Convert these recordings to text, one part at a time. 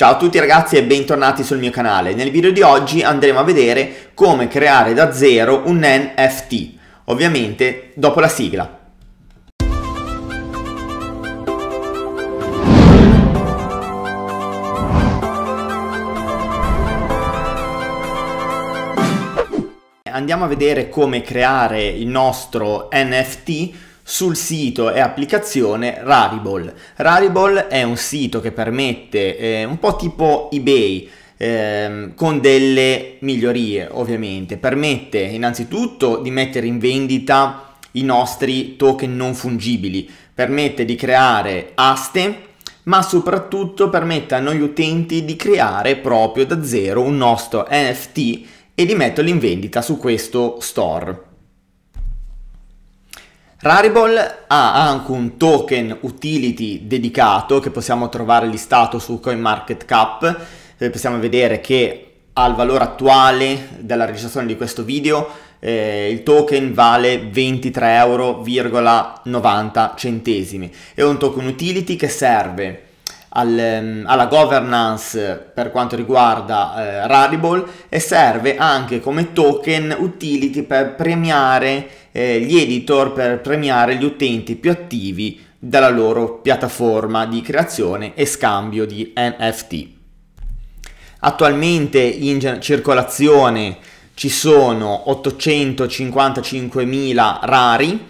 Ciao a tutti ragazzi e bentornati sul mio canale. Nel video di oggi andremo a vedere come creare da zero un NFT, ovviamente dopo la sigla. Andiamo a vedere come creare il nostro NFT sul sito e applicazione Rarible. Rarible è un sito che permette, eh, un po' tipo eBay, Ehm, con delle migliorie ovviamente permette innanzitutto di mettere in vendita i nostri token non fungibili permette di creare aste ma soprattutto permette a noi utenti di creare proprio da zero un nostro NFT e di metterlo in vendita su questo store Rarible ha anche un token utility dedicato che possiamo trovare listato su CoinMarketCap, eh, possiamo vedere che al valore attuale della registrazione di questo video eh, il token vale 23,90 euro, è un token utility che serve al, ehm, alla governance per quanto riguarda eh, Rarible e serve anche come token utility per premiare eh, gli editor, per premiare gli utenti più attivi della loro piattaforma di creazione e scambio di NFT. Attualmente in circolazione ci sono 855.000 rari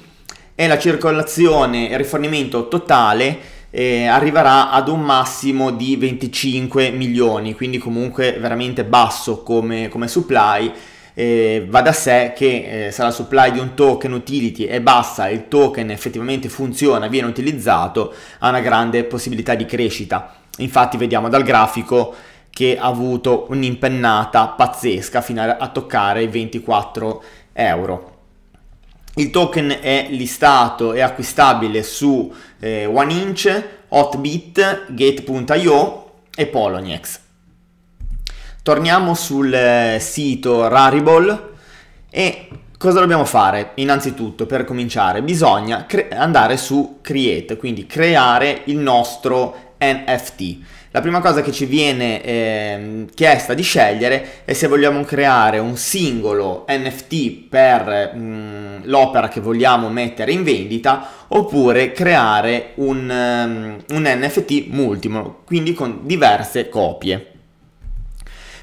e la circolazione e il rifornimento totale eh, arriverà ad un massimo di 25 milioni, quindi comunque veramente basso come, come supply. Eh, va da sé che eh, la supply di un token utility è bassa e il token effettivamente funziona, viene utilizzato, ha una grande possibilità di crescita. Infatti vediamo dal grafico che ha avuto un'impennata pazzesca fino a, a toccare i 24 euro. Il token è listato e acquistabile su eh, OneInch, Hotbit, Gate.io e Poloniex. Torniamo sul eh, sito Rarible e cosa dobbiamo fare? Innanzitutto, per cominciare, bisogna andare su Create, quindi creare il nostro NFT. La prima cosa che ci viene eh, chiesta di scegliere è se vogliamo creare un singolo NFT per mh, mm, l'opera che vogliamo mettere in vendita oppure creare un, um, un NFT multimo, quindi con diverse copie.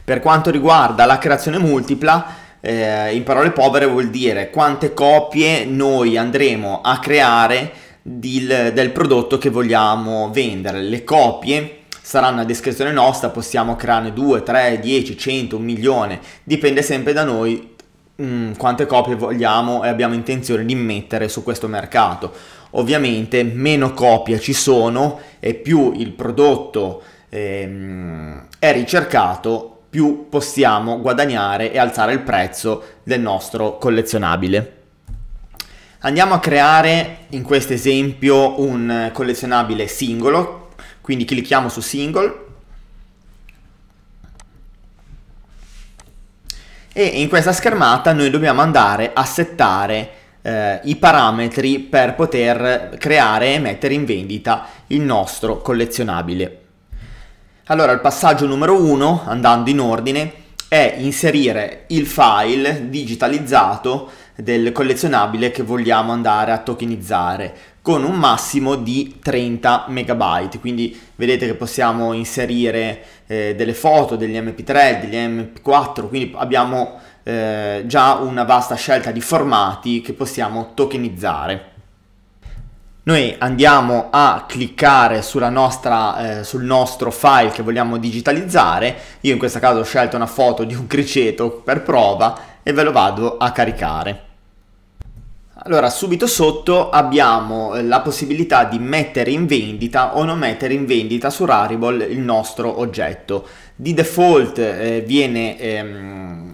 Per quanto riguarda la creazione multipla, eh, in parole povere vuol dire quante copie noi andremo a creare di, del prodotto che vogliamo vendere. Le copie saranno a discrezione nostra, possiamo crearne 2, 3, 10, 100, un milione, dipende sempre da noi mh, mm, quante copie vogliamo e abbiamo intenzione di mettere su questo mercato. Ovviamente meno copie ci sono e più il prodotto ehm, è ricercato, più possiamo guadagnare e alzare il prezzo del nostro collezionabile. Andiamo a creare in questo esempio un collezionabile singolo quindi clicchiamo su single e in questa schermata noi dobbiamo andare a settare eh, i parametri per poter creare e mettere in vendita il nostro collezionabile. Allora il passaggio numero 1, andando in ordine, è inserire il file digitalizzato del collezionabile che vogliamo andare a tokenizzare con un massimo di 30 megabyte. Quindi vedete che possiamo inserire eh, delle foto, degli MP3, degli MP4, quindi abbiamo eh, già una vasta scelta di formati che possiamo tokenizzare. Noi andiamo a cliccare nostra, eh, sul nostro file che vogliamo digitalizzare, io in questo caso ho scelto una foto di un criceto per prova e ve lo vado a caricare. Allora, subito sotto abbiamo eh, la possibilità di mettere in vendita o non mettere in vendita su Rarible il nostro oggetto. Di default eh, viene ehm,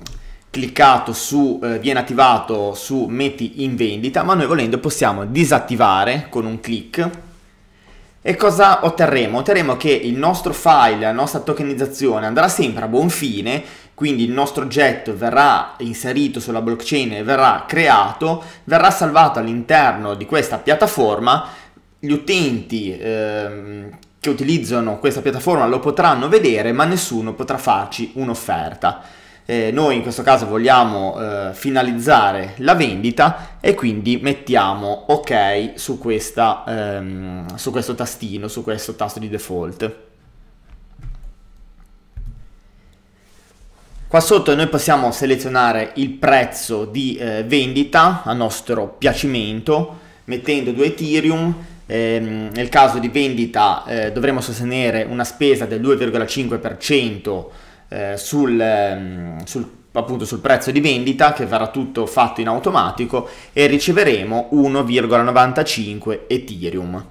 cliccato su, eh, viene attivato su metti in vendita, ma noi volendo possiamo disattivare con un clic. E cosa otterremo? Otterremo che il nostro file, la nostra tokenizzazione andrà sempre a buon fine quindi il nostro oggetto verrà inserito sulla blockchain e verrà creato, verrà salvato all'interno di questa piattaforma, gli utenti ehm, che utilizzano questa piattaforma lo potranno vedere ma nessuno potrà farci un'offerta. Eh, noi in questo caso vogliamo eh, finalizzare la vendita e quindi mettiamo ok su, questa, ehm, su questo tastino, su questo tasto di default. Qua sotto noi possiamo selezionare il prezzo di eh, vendita a nostro piacimento mettendo due Ethereum. Ehm, nel caso di vendita eh, dovremo sostenere una spesa del 2,5% eh, sul, ehm, sul, appunto, sul prezzo di vendita che verrà tutto fatto in automatico e riceveremo 1,95 Ethereum.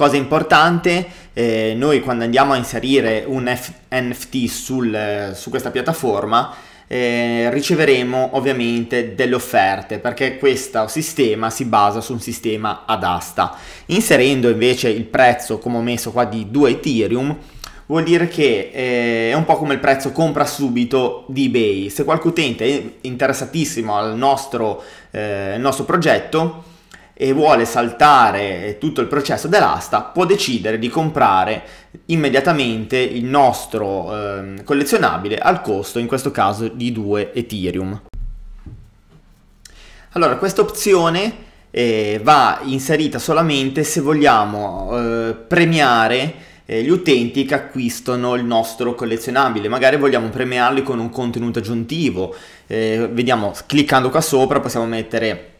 Cosa importante, eh, noi quando andiamo a inserire un F- NFT sul, su questa piattaforma, eh, riceveremo ovviamente delle offerte perché questo sistema si basa su un sistema ad asta. Inserendo invece il prezzo come ho messo qua di 2 Ethereum vuol dire che eh, è un po' come il prezzo compra subito di eBay. Se qualche utente è interessatissimo al nostro, eh, nostro progetto e vuole saltare tutto il processo dell'asta, può decidere di comprare immediatamente il nostro eh, collezionabile al costo, in questo caso, di 2 Ethereum. Allora, questa opzione eh, va inserita solamente se vogliamo eh, premiare eh, gli utenti che acquistano il nostro collezionabile, magari vogliamo premiarli con un contenuto aggiuntivo, eh, vediamo cliccando qua sopra possiamo mettere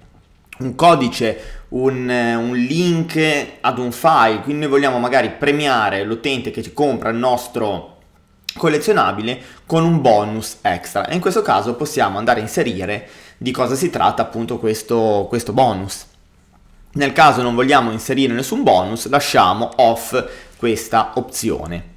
un codice, un, eh, un, link ad un file, quindi noi vogliamo magari premiare l'utente che ci compra il nostro collezionabile con un bonus extra e in questo caso possiamo andare a inserire di cosa si tratta appunto questo, questo bonus. Nel caso non vogliamo inserire nessun bonus lasciamo off questa opzione.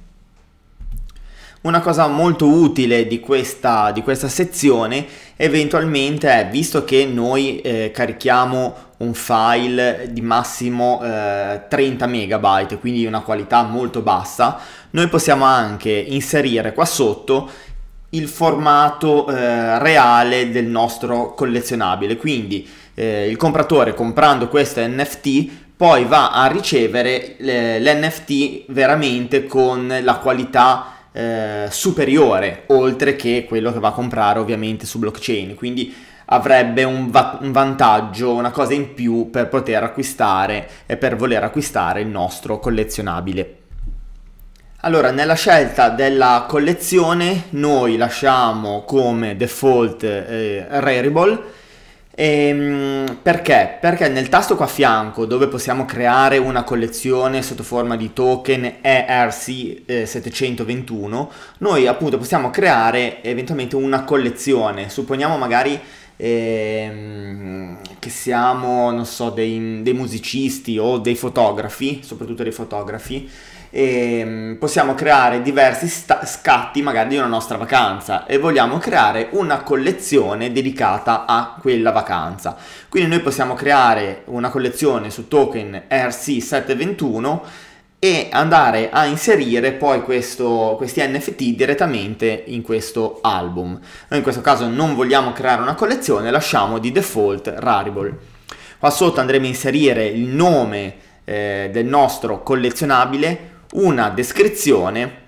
Una cosa molto utile di questa, di questa sezione eventualmente è, visto che noi eh, carichiamo un file di massimo eh, 30 megabyte, quindi una qualità molto bassa, noi possiamo anche inserire qua sotto il formato eh, reale del nostro collezionabile. Quindi eh, il compratore comprando questo NFT poi va a ricevere eh, l'NFT veramente con la qualità eh, superiore, oltre che quello che va a comprare ovviamente su blockchain, quindi avrebbe un, va- un vantaggio, una cosa in più per poter acquistare e per voler acquistare il nostro collezionabile. Allora, nella scelta della collezione noi lasciamo come default eh, Rarible Ehm, perché? Perché nel tasto qua a fianco dove possiamo creare una collezione sotto forma di token ERC721 eh, noi appunto possiamo creare eventualmente una collezione supponiamo magari ehm, che siamo non so dei, dei musicisti o dei fotografi soprattutto dei fotografi e ehm, possiamo creare diversi sta- scatti magari di una nostra vacanza e vogliamo creare una collezione dedicata a quella vacanza. Quindi noi possiamo creare una collezione su token RC721 e andare a inserire poi questo, questi NFT direttamente in questo album. Noi in questo caso non vogliamo creare una collezione, lasciamo di default Rarible. Qua sotto andremo a inserire il nome eh, del nostro collezionabile, una descrizione,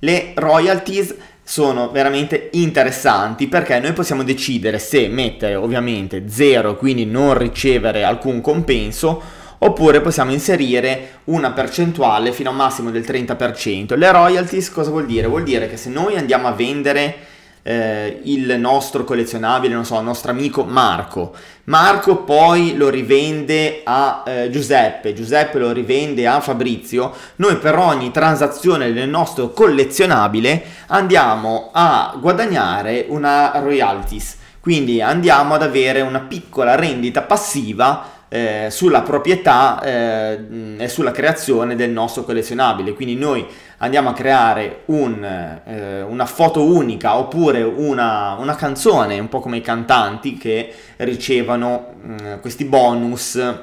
le royalties sono veramente interessanti perché noi possiamo decidere se mettere ovviamente 0 quindi non ricevere alcun compenso oppure possiamo inserire una percentuale fino a un massimo del 30%. Le royalties cosa vuol dire? Vuol dire che se noi andiamo a vendere eh, il nostro collezionabile, non so, il nostro amico Marco. Marco poi lo rivende a eh, Giuseppe, Giuseppe lo rivende a Fabrizio. Noi per ogni transazione del nostro collezionabile andiamo a guadagnare una royalties. Quindi andiamo ad avere una piccola rendita passiva eh, sulla proprietà eh, e sulla creazione del nostro collezionabile. Quindi noi andiamo a creare un, eh, una foto unica oppure una, una, canzone, un po' come i cantanti che ricevono mh, mm, questi bonus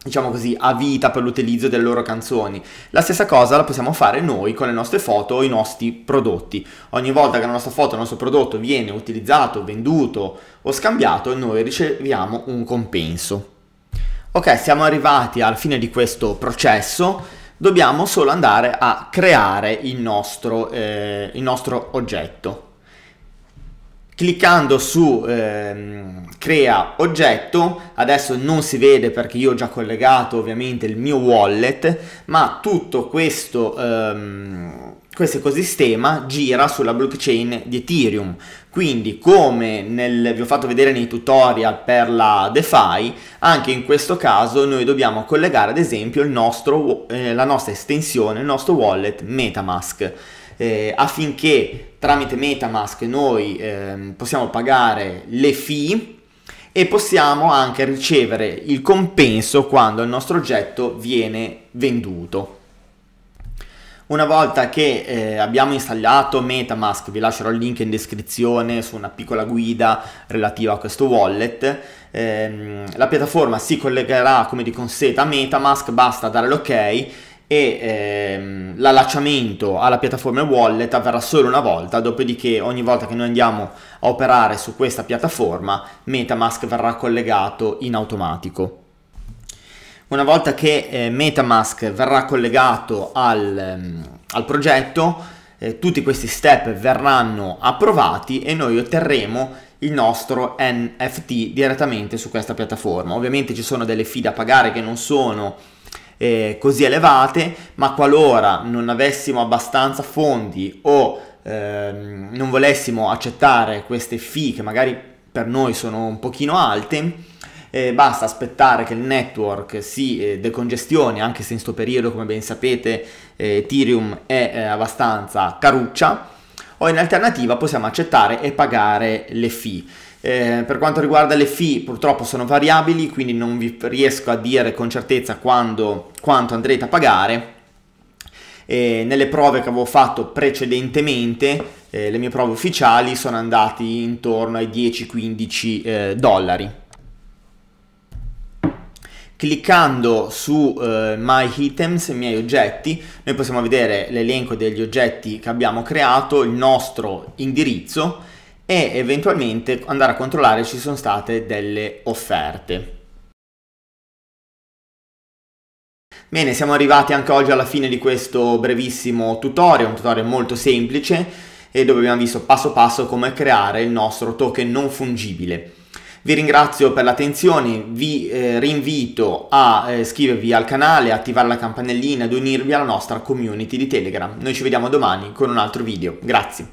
diciamo così, a vita per l'utilizzo delle loro canzoni. La stessa cosa la possiamo fare noi con le nostre foto o i nostri prodotti. Ogni volta che la nostra foto il nostro prodotto viene utilizzato, venduto o scambiato, noi riceviamo un compenso. Ok, siamo arrivati alla fine di questo processo, dobbiamo solo andare a creare il nostro, eh, il nostro oggetto. Cliccando su eh, crea oggetto, adesso non si vede perché io ho già collegato ovviamente il mio wallet, ma tutto questo... Ehm, questo ecosistema gira sulla blockchain di Ethereum. Quindi, come nel, vi ho fatto vedere nei tutorial per la DeFi, anche in questo caso noi dobbiamo collegare ad esempio nostro, eh, la nostra estensione, il nostro wallet Metamask. Eh, affinché tramite Metamask noi eh, possiamo pagare le fee e possiamo anche ricevere il compenso quando il nostro oggetto viene venduto. Una volta che eh, abbiamo installato Metamask, vi lascerò il link in descrizione su una piccola guida relativa a questo wallet, ehm, la piattaforma si collegherà come di consueto a Metamask, basta dare l'ok e ehm, l'allacciamento alla piattaforma wallet avverrà solo una volta, dopodiché ogni volta che noi andiamo a operare su questa piattaforma Metamask verrà collegato in automatico. Una volta che eh, Metamask verrà collegato al, ehm, al progetto, eh, tutti questi step verranno approvati e noi otterremo il nostro NFT direttamente su questa piattaforma. Ovviamente ci sono delle fee da pagare che non sono eh, così elevate, ma qualora non avessimo abbastanza fondi o ehm, non volessimo accettare queste fee che magari per noi sono un pochino alte, eh, basta aspettare che il network si eh, decongestioni, anche se in questo periodo, come ben sapete, eh, Ethereum è eh, abbastanza caruccia, o in alternativa possiamo accettare e pagare le fee. Eh, per quanto riguarda le fee, purtroppo sono variabili, quindi non vi riesco a dire con certezza quando, quanto andrete a pagare. Eh, nelle prove che avevo fatto precedentemente, eh, le mie prove ufficiali sono andate intorno ai 10-15 eh, dollari. Cliccando su uh, My Items, i miei oggetti, noi possiamo vedere l'elenco degli oggetti che abbiamo creato, il nostro indirizzo e eventualmente andare a controllare se ci sono state delle offerte. Bene, siamo arrivati anche oggi alla fine di questo brevissimo tutorial, un tutorial molto semplice e dove abbiamo visto passo passo come creare il nostro token non fungibile. Vi ringrazio per l'attenzione, vi eh, rinvito a eh, iscrivervi al canale, attivare la campanellina ed unirvi alla nostra community di Telegram. Noi ci vediamo domani con un altro video. Grazie.